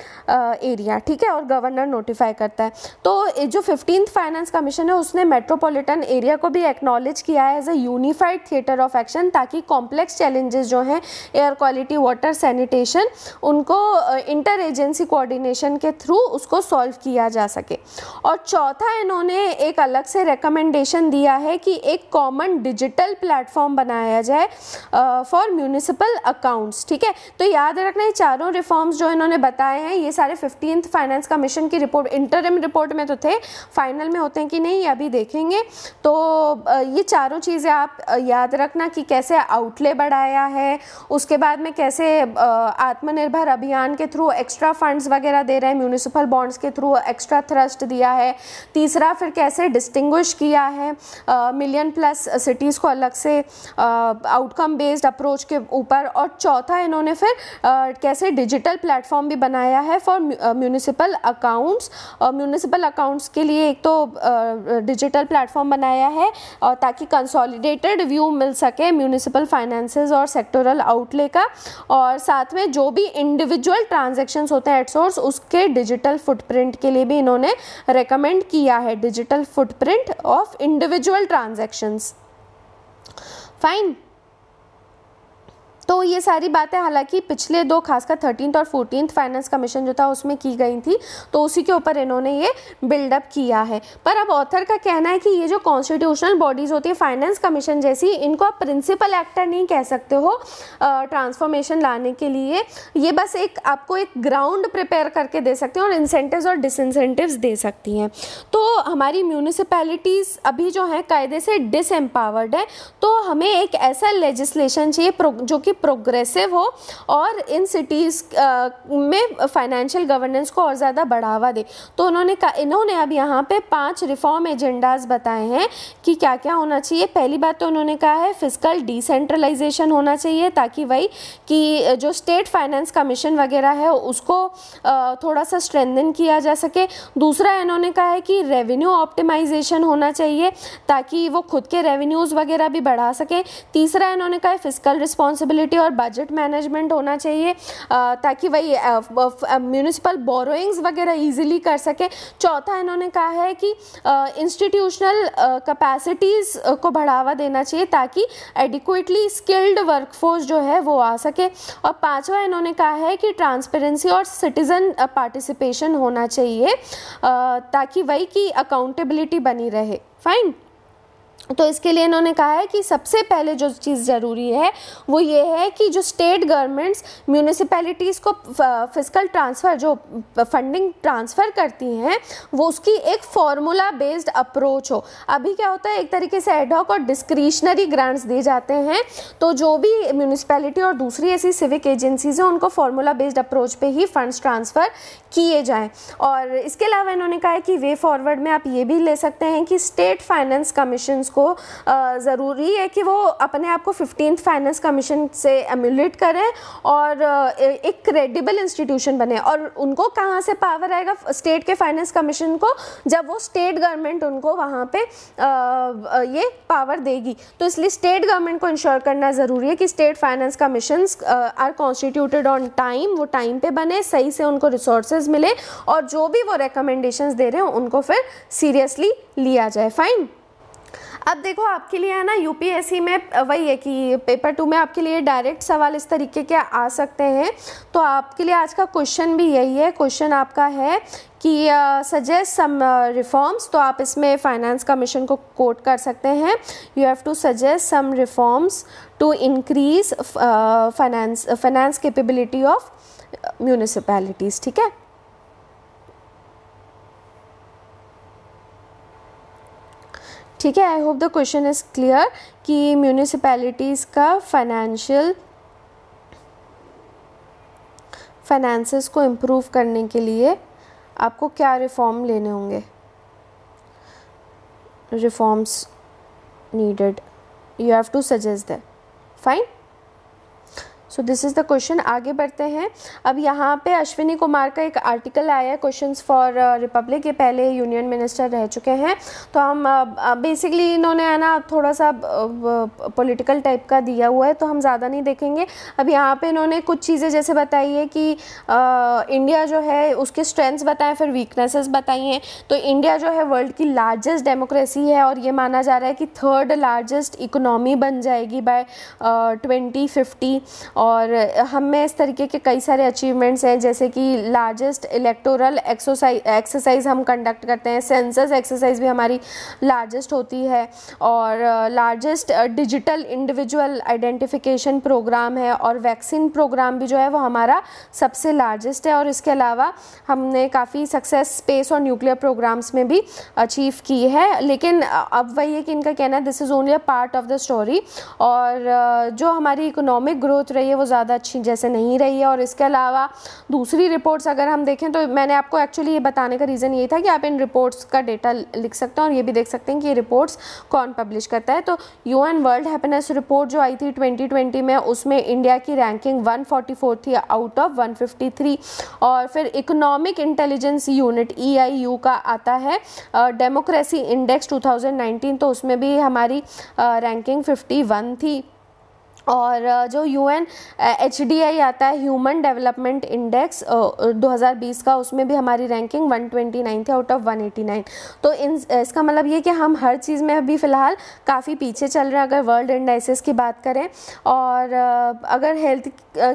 एरिया ठीक है और गवर्नर नोटिफाई करता है तो जो फिफ्टीन फाइनेंस कमीशन है उसने मेट्रोपॉलिटन एरिया को भी एक्नॉलेज किया है as a unified theatre of action ताकि कॉम्प्लेक्स चैलेंजेस जो हैं एयर क्वालिटी वाटर सैनिटेशन उनको इंटर एजेंसी कोऑर्डिनेशन के थ्रू उसको सॉल्व किया जा सके और चौथा इन्होंने एक अलग से रिकमेंडेशन दिया है कि एक कॉमन डिजिटल प्लेटफॉर्म बनाया जाए फॉर म्यूनिसिपल अकाउंट्स ठीक है तो याद रखना ये चारों रिफॉर्म्स जो इन्होंने बताए हैं ये सारे फिफ्टीन फाइनेंस कमीशन की रिपोर्ट इंटरम रिपोर्ट में तो थे फाइनल में होते हैं कि नहीं अभी देखेंगे तो ये चारों चीज़ें आप याद रखना कि कैसे आउटले बढ़ाया है उसके बाद में कैसे आत्मनिर्भर अभियान के थ्रू एक्स्ट्रा फंड्स वगैरह दे रहे हैं म्यूनिसिपल बॉन्ड्स के थ्रू एक्स्ट्रा थ्रस्ट दिया है तीसरा फिर कैसे डिस्टिंग्विश किया है मिलियन प्लस सिटीज़ को अलग से आउटकम बेस्ड अप्रोच के ऊपर और चौथा इन्होंने फिर uh, कैसे डिजिटल प्लेटफॉर्म भी बनाया है फॉर म्यूनिसिपल अकाउंट्स और म्यूनिसिपल अकाउंट्स के लिए एक तो डिजिटल uh, प्लेटफॉर्म बनाया है और ताकि कंसोलिडेटेड व्यू मिल सके म्यूनिसिपल फाइनेंस और सेक्टोरल आउटले का और साथ में जो भी इंडिविजुअल ट्रांजेक्शन होते हैं एटसोर्स उसके डिजिटल फुटप्रिंट के लिए भी इन्होंने रिकमेंड किया है digital footprint of individual trans transactions. Fine तो ये सारी बातें हालांकि पिछले दो खासकर थर्टीन और फोर्टीन फाइनेंस कमीशन जो था उसमें की गई थी तो उसी के ऊपर इन्होंने ये बिल्डअप किया है पर अब ऑथर का कहना है कि ये जो कॉन्स्टिट्यूशनल बॉडीज़ होती है फाइनेंस कमीशन जैसी इनको आप प्रिंसिपल एक्टर नहीं कह सकते हो ट्रांसफॉर्मेशन लाने के लिए ये बस एक आपको एक ग्राउंड प्रिपेयर करके दे सकते हैं और इंसेंटिव और डिसइंसेंटिव्स दे सकती हैं तो हमारी म्यूनिसिपैलिटीज़ अभी जो हैं कायदे से डिसम्पावर्ड है तो हमें एक ऐसा लेजिस्लेशन चाहिए जो कि प्रोग्रेसिव हो और इन सिटीज़ में फाइनेंशियल गवर्नेंस को और ज़्यादा बढ़ावा दे तो उन्होंने कहा इन्होंने अब यहाँ पे पांच रिफॉर्म एजेंडाज बताए हैं कि क्या क्या होना चाहिए पहली बात तो उन्होंने कहा है फिजिकल डिसेंट्रलाइजेशन होना चाहिए ताकि वही कि जो स्टेट फाइनेंस कमीशन वगैरह है उसको थोड़ा सा स्ट्रेंदन किया जा सके दूसरा इन्होंने कहा है कि रेवेन्यू ऑप्टिमाइजेशन होना चाहिए ताकि वो खुद के रेवेन्यूज़ वगैरह भी बढ़ा सकें तीसरा इन्होंने कहा है फिजिकल रिस्पॉन्सिबिलिटी प्रॉफिटेबिलिटी और बजट मैनेजमेंट होना चाहिए ताकि वही म्यूनिसिपल बोरोइंग्स वगैरह ईजिली कर सके चौथा इन्होंने कहा है कि इंस्टीट्यूशनल कैपेसिटीज़ को बढ़ावा देना चाहिए ताकि एडिक्वेटली स्किल्ड वर्कफोर्स जो है वो आ सके और पांचवा इन्होंने कहा है कि ट्रांसपेरेंसी और सिटीज़न पार्टिसिपेशन होना चाहिए ताकि वही की अकाउंटेबिलिटी बनी रहे फाइन तो इसके लिए इन्होंने कहा है कि सबसे पहले जो चीज़ ज़रूरी है वो ये है कि जो स्टेट गवर्नमेंट्स म्यूनिसपैलिटीज़ को फिजिकल ट्रांसफ़र जो फंडिंग ट्रांसफ़र करती हैं वो उसकी एक फार्मूला बेस्ड अप्रोच हो अभी क्या होता है एक तरीके से एडॉक और डिस्क्रिशनरी ग्रांट्स दिए जाते हैं तो जो भी म्यूनिसपैलिटी और दूसरी ऐसी सिविक एजेंसीज हैं उनको फार्मूला बेस्ड अप्रोच पर ही फंड्स ट्रांसफ़र किए जाएँ और इसके अलावा इन्होंने कहा है कि वे फॉरवर्ड में आप ये भी ले सकते हैं कि स्टेट फाइनेंस कमीशन उसको ज़रूरी है कि वो अपने आप को फिफ्टीन फाइनेंस कमीशन से एम्यूलेट करें और एक क्रेडिबल इंस्टीट्यूशन बने और उनको कहाँ से पावर आएगा स्टेट के फाइनेंस कमीशन को जब वो स्टेट गवर्नमेंट उनको वहाँ पे ये पावर देगी तो इसलिए स्टेट गवर्नमेंट को इंश्योर करना ज़रूरी है कि state finance commission are constituted on time वो टाइम पे बने सही से उनको रिसोर्सेज मिले और जो भी वो रिकमेंडेशंस दे रहे हैं उनको फिर सीरियसली लिया जाए फाइन अब देखो आपके लिए है ना यूपीएससी में वही है कि पेपर टू में आपके लिए डायरेक्ट सवाल इस तरीके के आ सकते हैं तो आपके लिए आज का क्वेश्चन भी यही है क्वेश्चन आपका है कि सजेस्ट सम रिफॉर्म्स तो आप इसमें फाइनेंस कमीशन को कोट कर सकते हैं you have to suggest some reforms to increase finance finance capability of municipalities ठीक है ठीक है I hope the question is clear कि म्यूनिसपैलिटीज़ का फाइनेंशियल फाइनेंसेस को इम्प्रूव करने के लिए आपको क्या रिफॉर्म लेने होंगे reforms needed you have to suggest that fine so this is the question आगे बढ़ते हैं अब यहाँ पे अश्विनी कुमार का एक आर्टिकल आया है क्वेश्चन फॉर रिपब्लिक ये पहले यूनियन मिनिस्टर रह चुके हैं तो हम बेसिकली uh, uh, इन्होंने है ना थोड़ा सा पॉलिटिकल टाइप का दिया हुआ है तो हम ज़्यादा नहीं देखेंगे अब यहाँ पे इन्होंने कुछ चीज़ें जैसे बताई है कि इंडिया uh, जो है उसके स्ट्रेंथ्स बताएं फिर वीकनेसेस बताई हैं तो इंडिया जो है वर्ल्ड की लार्जेस्ट डेमोक्रेसी है और ये माना जा रहा है कि थर्ड लार्जेस्ट इकोनॉमी बन जाएगी बाय ट्वेंटी फिफ्टी और और हम में इस तरीके के कई सारे अचीवमेंट्स हैं जैसे कि लार्जेस्ट इलेक्टोरल एक्सरसाइज हम कंडक्ट करते हैं सेंसस एक्सरसाइज भी हमारी लार्जेस्ट होती है और largest digital individual identification programme है और वैक्सीन प्रोग्राम भी जो है वो हमारा सबसे लार्जेस्ट है और इसके अलावा हमने काफ़ी सक्सेस स्पेस और न्यूक्लियर प्रोग्राम्स में भी अचीव की है लेकिन अब वही है कि इनका कहना है this is only a part of the story और जो हमारी इकोनॉमिक ग्रोथ रही रही है वो ज़्यादा अच्छी जैसे नहीं रही है और इसके अलावा दूसरी रिपोर्ट्स अगर हम देखें तो मैंने आपको एक्चुअली ये बताने का रीज़न ये था कि आप इन रिपोर्ट्स का डेटा लिख सकते हैं और ये भी देख सकते हैं कि ये रिपोर्ट्स कौन पब्लिश करता है तो यू वर्ल्ड हैप्पीनेस रिपोर्ट जो आई थी ट्वेंटी में उसमें इंडिया की रैंकिंग वन थी आउट ऑफ वन और फिर इकोनॉमिक इंटेलिजेंस यूनिट ई का आता है डेमोक्रेसी इंडेक्स टू तो उसमें भी हमारी रैंकिंग 51 थी और जो U N H D I आता है ह्यूमन डेवलपमेंट इंडेक्स 2020 का उसमें भी हमारी रैंकिंग 129 थी आउट ऑफ 189 तो इन इसका मतलब ये कि हम हर चीज़ में अभी फ़िलहाल काफ़ी पीछे चल रहे हैं अगर वर्ल्ड इंडाइसिस की बात करें और अगर हेल्थ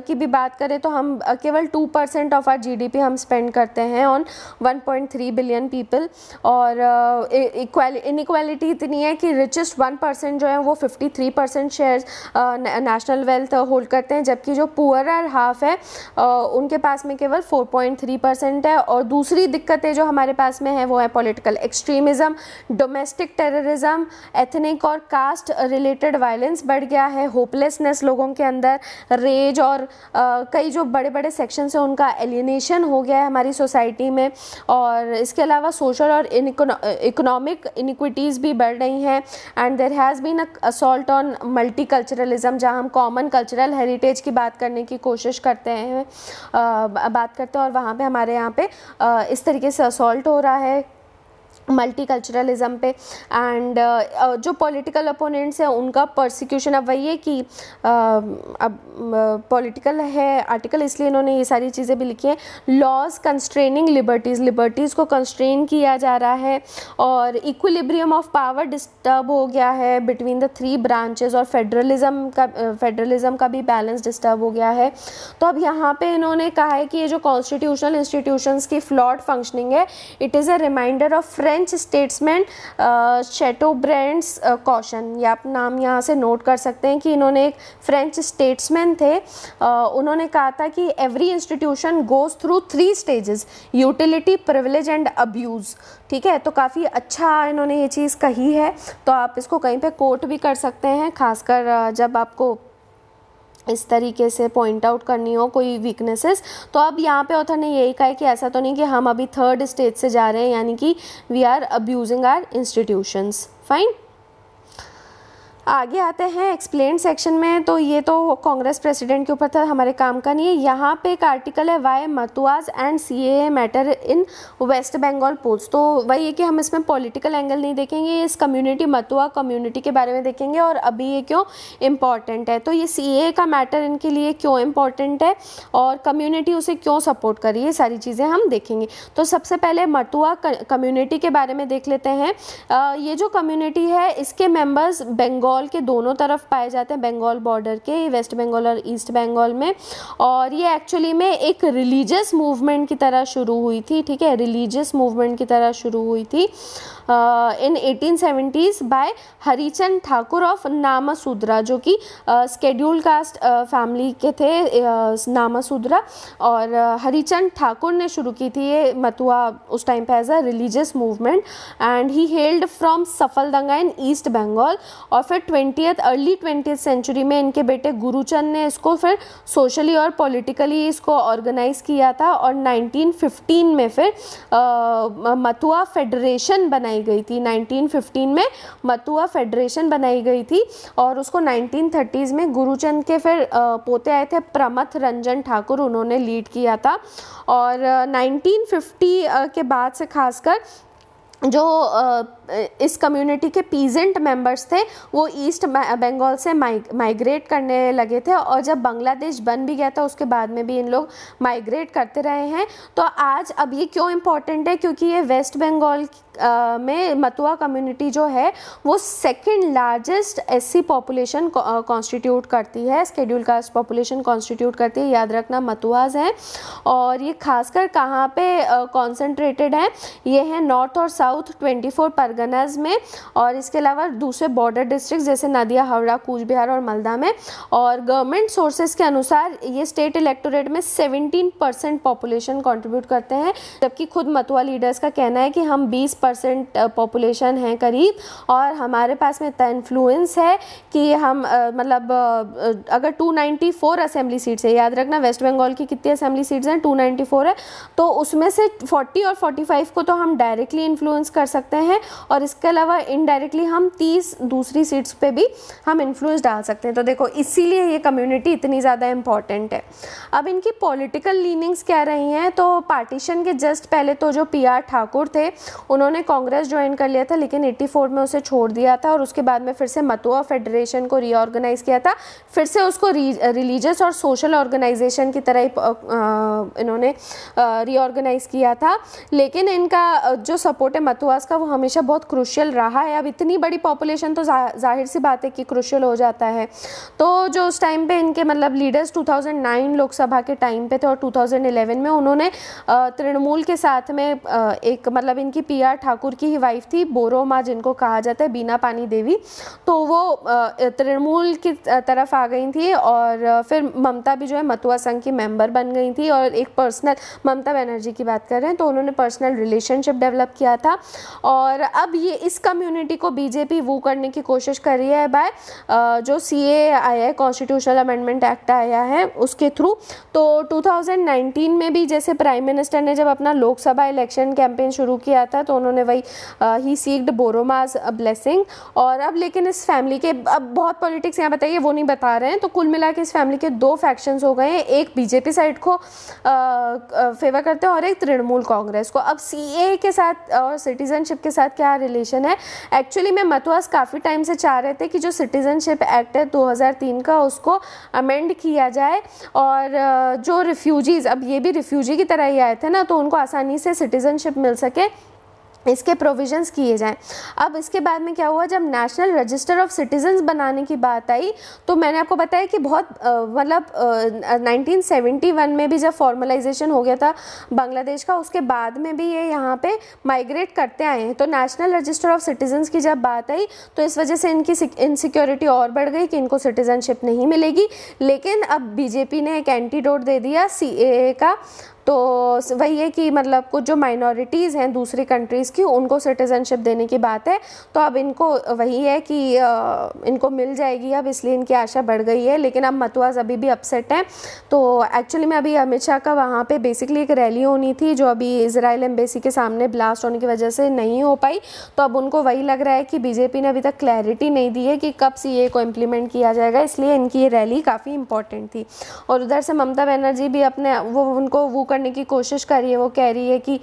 की भी बात करें तो हम केवल 2 परसेंट ऑफ आर जी हम स्पेंड करते हैं ऑन 1.3 बिलियन पीपल और इनक्वालिटी इतनी है कि रिचेस्ट वन परसेंट जो है वो fifty percent share national wealth hold करते हैं जबकि जो पुअरर हाफ है uh, उनके पास में केवल 4.3 परसेंट है और दूसरी दिक्कतें जो हमारे पास में है वो है political extremism domestic terrorism ethnic और कास्ट रिलेटेड वायलेंस बढ़ गया है होपलेसनेस लोगों के अंदर रेज और आ, uh, कई जो बड़े बड़े सेक्शन से उनका एलिनेशन हो गया है हमारी सोसाइटी में और इसके अलावा सोशल और इकोनॉमिक इनिक्विटीज़ भी बढ़ रही हैं and there has been assault on multiculturalism जहाँ हम कॉमन कल्चरल हेरिटेज की बात करने की कोशिश करते हैं बात करते हैं और वहाँ पर हमारे यहाँ आ, इस तरीके से असॉल्ट हो रहा है मल्टी कल्चरलिज़म पे एंड uh, uh, जो पॉलिटिकल अपोनेंट्स हैं उनका प्रोसिक्यूशन अब वही है कि uh, अब पॉलिटिकल uh, है आर्टिकल इसलिए इन्होंने ये सारी चीज़ें भी लिखी हैं लॉज कंस्ट्रेनिंग लिबर्टीज़ लिबर्टीज़ को कंस्ट्रेन किया जा रहा है और इक्विलिब्रियम ऑफ पावर डिस्टर्ब हो गया है बिटवीन द थ्री ब्रांचेज और फेडरलिज़म का फेडरलिज़म का भी बैलेंस डिस्टर्ब हो गया है तो अब यहाँ पर इन्होंने कहा है कि ये जो कॉन्स्टिट्यूशनल इंस्टीट्यूशंस की फ्लॉड फंक्शनिंग है it is a reminder of French statesman Chateaubriand caution ये आप नाम यहाँ से नोट कर सकते हैं कि इन्होंने एक फ्रेंच स्टेट्समैन थे uh, उन्होंने कहा था कि every institution goes through three stages utility privilege and abuse ठीक है तो काफ़ी अच्छा इन्होंने ये चीज़ कही है तो आप इसको कहीं पे कोट भी कर सकते हैं खासकर uh, जब आपको इस तरीके से पॉइंट आउट करनी हो कोई वीकनेसेस तो अब यहाँ पे ऑथर ने यही कहा है कि ऐसा तो नहीं कि हम अभी थर्ड स्टेज से जा रहे हैं यानी कि we are abusing our institutions fine आगे आते हैं एक्सप्लेन सेक्शन में तो ये तो कांग्रेस प्रेसिडेंट के ऊपर था हमारे काम का नहीं है यहाँ पे एक आर्टिकल है why Matuas and C A matter in West Bengal post तो वही है कि हम इसमें पॉलिटिकल एंगल नहीं देखेंगे इस कम्युनिटी मतुआ कम्युनिटी के बारे में देखेंगे और अभी ये क्यों इम्पॉर्टेंट है तो ये सी ए का मैटर इनके लिए क्यों इम्पॉर्टेंट है और कम्युनिटी उसे क्यों सपोर्ट करी है सारी चीज़ें हम देखेंगे तो सबसे पहले मतुआ कम्युनिटी के बारे में देख लेते हैं ये जो कम्युनिटी है इसके मेम्बर्स बेंगाल बंगाल के दोनों तरफ पाए जाते हैं बंगाल बॉर्डर के वेस्ट बंगाल और ईस्ट बंगाल में और ये एक्चुअली में एक रिलीजियस मूवमेंट की तरह शुरू हुई थी ठीक है रिलीजियस मूवमेंट की तरह शुरू हुई थी in eighteen seventies by Harichand Thakur of Namasudra जो कि स्केड्यूल कास्ट फैमिली के थे नामासूद्रा और हरीचंद ठाकुर ने शुरू की थी ये मतुआ उस टाइम पे as a religious movement and he held from Safaldanga in east Bengal और फिर ट्वेंटियथ अर्ली ट्वेंटी सेंचुरी में इनके बेटे गुरुचंद ने इसको फिर सोशली और पॉलिटिकली इसको ऑर्गेनाइज किया था और 1915 में फिर मथुआ फेडरेशन बनाई बनाई गई थी 1915 में मतुआ फेडरेशन बनाई गई थी और उसको 1930s में गुरुचंद के फिर पोते आए थे प्रमथ रंजन ठाकुर उन्होंने लीड किया था और 1950 के बाद से खासकर जो इस कम्युनिटी के पीजेंट मेंबर्स थे वो ईस्ट बंगाल से माइग्रेट करने लगे थे और जब बांग्लादेश बन भी गया था उसके बाद में भी इन लोग माइग्रेट करते रहे हैं तो आज अब ये क्यों इम्पोर्टेंट है क्योंकि ये वेस्ट बंगाल में मतुआ कम्युनिटी जो है वो second largest S C population constitute करती है स्केड्यूल कास्ट पॉपुलेशन कॉन्स्टिट्यूट करती है याद रखना मतुआज हैं और ये खासकर कहाँ पे कॉन्सेंट्रेटेड है ये है नॉर्थ और साउथ ट्वेंटी फोर परगनाज में और इसके अलावा दूसरे बॉर्डर डिस्ट्रिक्ट जैसे नदिया हावड़ा कूचबिहार और मलदा में और गवर्नमेंट सोर्सेज के अनुसार ये स्टेट इलेक्टोरेट में 17 परसेंट पॉपुलेशन कॉन्ट्रीब्यूट करते हैं जबकि खुद मतुआ लीडर्स का कहना है कि हम 20 परसेंट पॉपुलेशन हैं करीब और हमारे पास में इतना इन्फ्लुएंस है कि हम मतलब अगर 294 असेंबली सीट्स है याद रखना वेस्ट बंगाल की कितनी असेंबली सीट्स हैं 294 है तो उसमें से 40 और 45 को तो हम डायरेक्टली इन्फ्लुएंस कर सकते हैं और इसके अलावा इनडायरेक्टली हम तीस दूसरी सीट्स पर भी हम इन्फ्लुएंस डाल सकते हैं तो देखो इसीलिए ये कम्युनिटी इतनी ज़्यादा इम्पॉर्टेंट है अब इनकी पॉलिटिकल लीनिंग्स क्या रही हैं तो पार्टीशन के जस्ट पहले तो जो पी ठाकुर थे उन्होंने कांग्रेस ज्वाइन कर लिया था लेकिन 84 में उसे छोड़ दिया था और उसके बाद में फिर से मतुआ फेडरेशन को रीऑर्गेनाइज किया था फिर से उसको रिलीजियस और सोशल ऑर्गेनाइजेशन की तरह ही इन्होंने रीऑर्गेनाइज किया था लेकिन इनका जो सपोर्ट है मतुआस का वो हमेशा बहुत क्रुशियल रहा है अब इतनी बड़ी पॉपुलेशन तो जा, जाहिर सी बात है कि क्रुशियल हो जाता है तो जो उस टाइम पे इनके मतलब लीडर्स 2009 लोकसभा के टाइम पे थे और 2011 में उन्होंने तृणमूल के साथ में एक मतलब इनकी पी ठाकुर की ही वाइफ थी बोरो माँ जिनको कहा जाता है बीना पानी देवी तो वो तृणमूल की तरफ आ गई थी और फिर ममता भी जो है मतुआ संघ की मेंबर बन गई थी और एक पर्सनल ममता बनर्जी की बात कर रहे हैं तो उन्होंने पर्सनल रिलेशनशिप डेवलप किया था और अब ये इस कम्युनिटी को बीजेपी वो करने की कोशिश कर रही है बाय जो सी ए आया है कॉन्स्टिट्यूशनल अमेंडमेंट एक्ट आया है उसके थ्रू तो 2019 में भी जैसे प्राइम मिनिस्टर ने जब अपना लोकसभा इलेक्शन कैंपेन शुरू किया था तो उन्होंने वही ही सीक्ड बोरोमाज ब्लेसिंग और अब लेकिन इस फैमिली के अब बहुत पॉलिटिक्स यहाँ बताइए वो नहीं बता रहे हैं तो कुल मिला के इस फैमिली के दो फैक्शंस हो गए हैं एक बीजेपी साइड को फेवर करते हैं और एक तृणमूल कांग्रेस को अब सी के साथ और सिटीजनशिप के साथ क्या क्या रिलेशन है एक्चुअली में मतवास काफ़ी टाइम से चाह रहे थे कि जो सिटीजनशिप एक्ट है 2003 का उसको अमेंड किया जाए और जो रिफ्यूजीज़ अब ये भी रिफ्यूजी की तरह ही आए थे ना तो उनको आसानी से सिटीजनशिप मिल सके इसके प्रोविजंस किए जाएं अब इसके बाद में क्या हुआ जब नेशनल रजिस्टर ऑफ सिटीजन्स बनाने की बात आई तो मैंने आपको बताया कि बहुत मतलब 1971 में भी जब फॉर्मलाइजेशन हो गया था बांग्लादेश का उसके बाद में भी ये यहाँ पे माइग्रेट करते आए हैं तो नेशनल रजिस्टर ऑफ सिटीजन्स की जब बात आई तो इस वजह से इनकी इनसिक्योरिटी और बढ़ गई कि इनको सिटीजनशिप नहीं मिलेगी लेकिन अब बीजेपी ने एक एंटीडोट दे दिया सी का तो वही है कि मतलब कुछ जो माइनॉरिटीज़ हैं दूसरी कंट्रीज़ की उनको सिटीज़नशिप देने की बात है तो अब इनको वही है कि इनको मिल जाएगी अब इसलिए इनकी आशा बढ़ गई है लेकिन अब मतवाज अभी भी अपसेट हैं तो एक्चुअली में अभी अमित शाह का वहाँ पे बेसिकली एक रैली होनी थी जो अभी इसराइल एम्बेसी के सामने ब्लास्ट होने की वजह से नहीं हो पाई तो अब उनको वही लग रहा है कि बीजेपी ने अभी तक क्लैरिटी नहीं दी है कि कब सी को इम्प्लीमेंट किया जाएगा इसलिए इनकी ये रैली काफ़ी इंपॉर्टेंट थी और उधर से ममता बनर्जी भी अपने वो उनको वो करने की कोशिश कर रही है वो कह रही है कि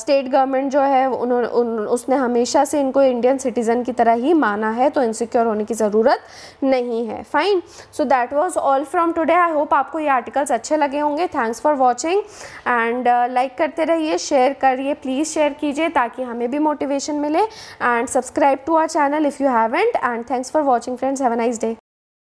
स्टेट गवर्नमेंट जो है उन्होंने उन, उसने हमेशा से इनको इंडियन सिटीज़न की तरह ही माना है तो इनसिक्योर होने की ज़रूरत नहीं है fine so that was all from today I hope आपको ये आर्टिकल्स अच्छे लगे होंगे thanks for watching and like करते रहिए शेयर करिए प्लीज़ शेयर कीजिए ताकि हमें भी मोटिवेशन मिले and subscribe to our channel if you haven't and thanks for watching friends have a nice day